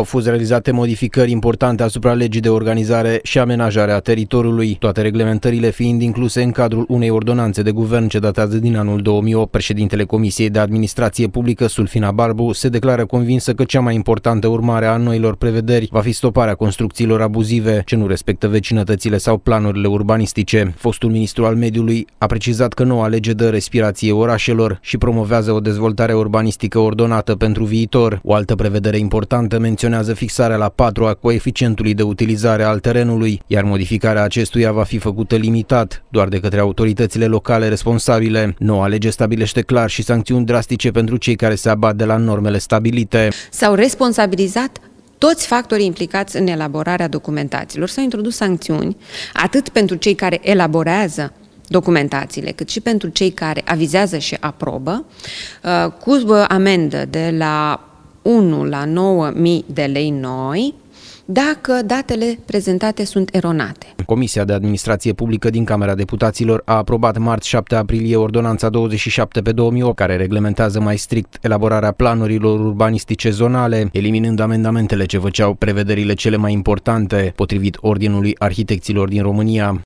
Au fost realizate modificări importante asupra legii de organizare și amenajare a teritoriului, toate reglementările fiind incluse în cadrul unei ordonanțe de guvern ce datează din anul 2008. Președintele Comisiei de Administrație Publică, Sulfina Barbu, se declară convinsă că cea mai importantă urmare a noilor prevederi va fi stoparea construcțiilor abuzive ce nu respectă vecinătățile sau planurile urbanistice. Fostul ministru al mediului a precizat că noua lege dă respirație orașelor și promovează o dezvoltare urbanistică ordonată pentru viitor. O altă prevedere importantă menționată menționează fixarea la 4 a coeficientului de utilizare al terenului, iar modificarea acestuia va fi făcută limitat, doar de către autoritățile locale responsabile. Noua lege stabilește clar și sancțiuni drastice pentru cei care se abat de la normele stabilite. S-au responsabilizat toți factorii implicați în elaborarea documentațiilor. S-au introdus sancțiuni atât pentru cei care elaborează documentațiile, cât și pentru cei care avizează și aprobă, uh, cu amendă de la 1 la 9.000 de lei noi, dacă datele prezentate sunt eronate. Comisia de Administrație Publică din Camera Deputaților a aprobat marți 7 aprilie ordonanța 27 pe 2008 care reglementează mai strict elaborarea planurilor urbanistice zonale, eliminând amendamentele ce făceau prevederile cele mai importante potrivit Ordinului Arhitecților din România.